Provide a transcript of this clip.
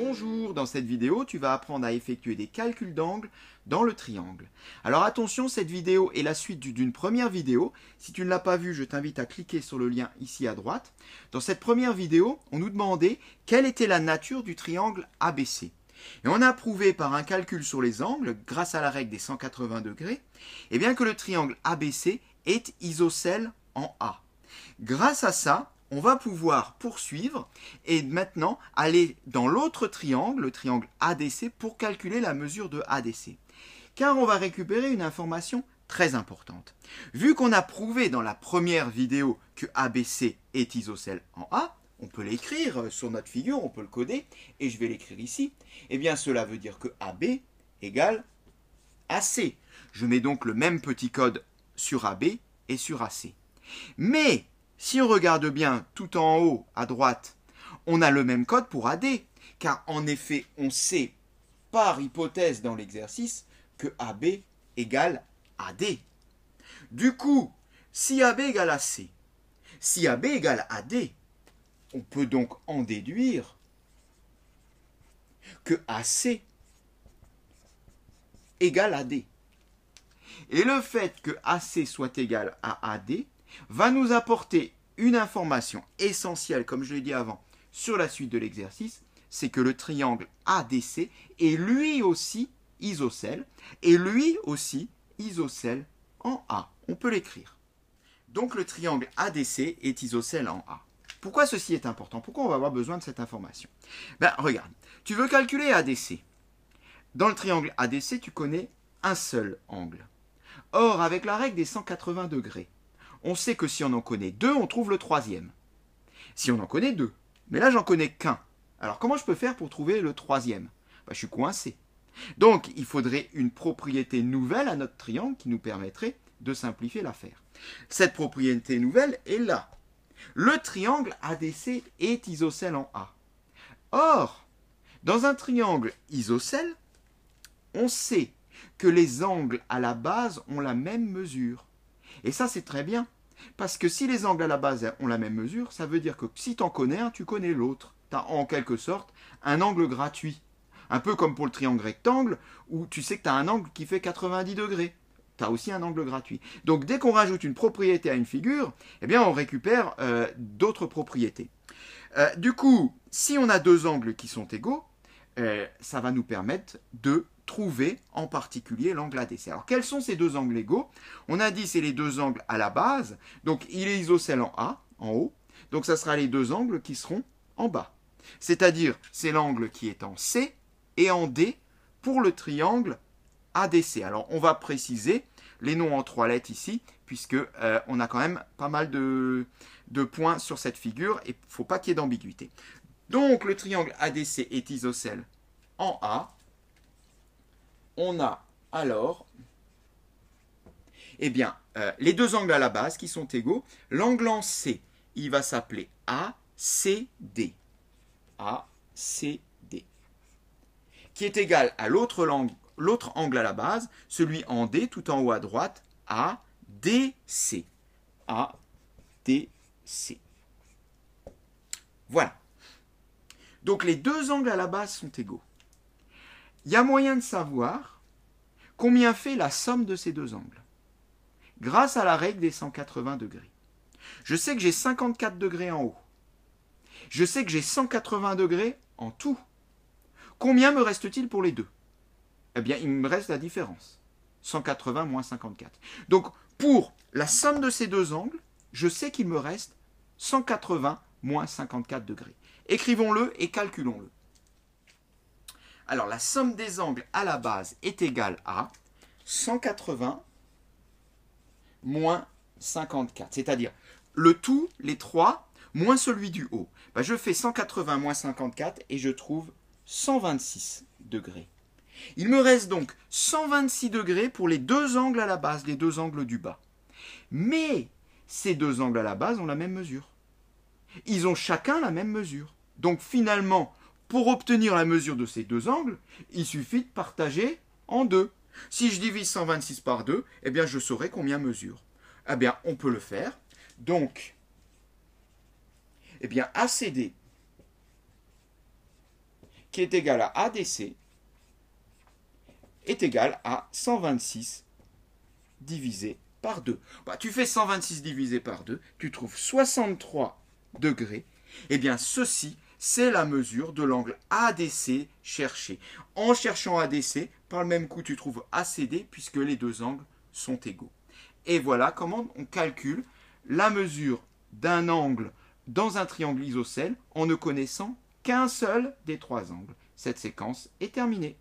Bonjour, dans cette vidéo, tu vas apprendre à effectuer des calculs d'angle dans le triangle. Alors attention, cette vidéo est la suite d'une première vidéo. Si tu ne l'as pas vue, je t'invite à cliquer sur le lien ici à droite. Dans cette première vidéo, on nous demandait quelle était la nature du triangle ABC. Et on a prouvé par un calcul sur les angles, grâce à la règle des 180 degrés, et eh bien que le triangle ABC est isocèle en A. Grâce à ça, on va pouvoir poursuivre et maintenant aller dans l'autre triangle, le triangle ADC, pour calculer la mesure de ADC. Car on va récupérer une information très importante. Vu qu'on a prouvé dans la première vidéo que ABC est isocèle en A, on peut l'écrire sur notre figure, on peut le coder, et je vais l'écrire ici. Eh bien, cela veut dire que AB égale AC. Je mets donc le même petit code sur AB et sur AC. Mais si on regarde bien tout en haut à droite, on a le même code pour AD, car en effet, on sait par hypothèse dans l'exercice que AB égale AD. Du coup, si AB égale AC, si AB égale AD, on peut donc en déduire que AC égale AD. Et le fait que AC soit égal à AD va nous apporter une information essentielle, comme je l'ai dit avant, sur la suite de l'exercice, c'est que le triangle ADC est lui aussi isocèle, et lui aussi isocèle en A. On peut l'écrire. Donc le triangle ADC est isocèle en A. Pourquoi ceci est important Pourquoi on va avoir besoin de cette information Ben regarde, tu veux calculer ADC. Dans le triangle ADC, tu connais un seul angle. Or, avec la règle des 180 degrés, on sait que si on en connaît deux, on trouve le troisième. Si on en connaît deux, mais là j'en connais qu'un. Alors comment je peux faire pour trouver le troisième bah, Je suis coincé. Donc il faudrait une propriété nouvelle à notre triangle qui nous permettrait de simplifier l'affaire. Cette propriété nouvelle est là. Le triangle ADC est isocèle en A. Or, dans un triangle isocèle, on sait que les angles à la base ont la même mesure. Et ça, c'est très bien. Parce que si les angles à la base ont la même mesure, ça veut dire que si tu en connais un, tu connais l'autre. Tu as en quelque sorte un angle gratuit. Un peu comme pour le triangle rectangle, où tu sais que tu as un angle qui fait 90 degrés. Tu as aussi un angle gratuit. Donc dès qu'on rajoute une propriété à une figure, eh bien on récupère euh, d'autres propriétés. Euh, du coup, si on a deux angles qui sont égaux, euh, ça va nous permettre de trouver en particulier l'angle ADC. Alors quels sont ces deux angles égaux On a dit c'est les deux angles à la base, donc il est isocèle en A, en haut, donc ça sera les deux angles qui seront en bas. C'est-à-dire c'est l'angle qui est en C et en D pour le triangle ADC. Alors on va préciser les noms en trois lettres ici, puisque euh, on a quand même pas mal de, de points sur cette figure et il ne faut pas qu'il y ait d'ambiguïté. Donc le triangle ADC est isocèle en A on a alors eh bien, euh, les deux angles à la base qui sont égaux, l'angle en C, il va s'appeler ACD. ACD. Qui est égal à l'autre angle à la base, celui en D, tout en haut à droite, ADC. ADC. Voilà. Donc les deux angles à la base sont égaux il y a moyen de savoir combien fait la somme de ces deux angles, grâce à la règle des 180 degrés. Je sais que j'ai 54 degrés en haut. Je sais que j'ai 180 degrés en tout. Combien me reste-t-il pour les deux Eh bien, il me reste la différence. 180 moins 54. Donc, pour la somme de ces deux angles, je sais qu'il me reste 180 moins 54 degrés. Écrivons-le et calculons-le. Alors la somme des angles à la base est égale à 180 moins 54. C'est-à-dire le tout, les trois, moins celui du haut. Bah, je fais 180 moins 54 et je trouve 126 degrés. Il me reste donc 126 degrés pour les deux angles à la base, les deux angles du bas. Mais ces deux angles à la base ont la même mesure. Ils ont chacun la même mesure. Donc finalement, pour obtenir la mesure de ces deux angles, il suffit de partager en deux. Si je divise 126 par 2, eh bien je saurai combien mesure. Eh bien, on peut le faire. Donc, eh bien, ACD, qui est égal à ADC, est égal à 126 divisé par 2. Bah, tu fais 126 divisé par 2, tu trouves 63 degrés. Eh bien, ceci c'est la mesure de l'angle ADC cherché. En cherchant ADC, par le même coup, tu trouves ACD puisque les deux angles sont égaux. Et voilà comment on calcule la mesure d'un angle dans un triangle isocèle en ne connaissant qu'un seul des trois angles. Cette séquence est terminée.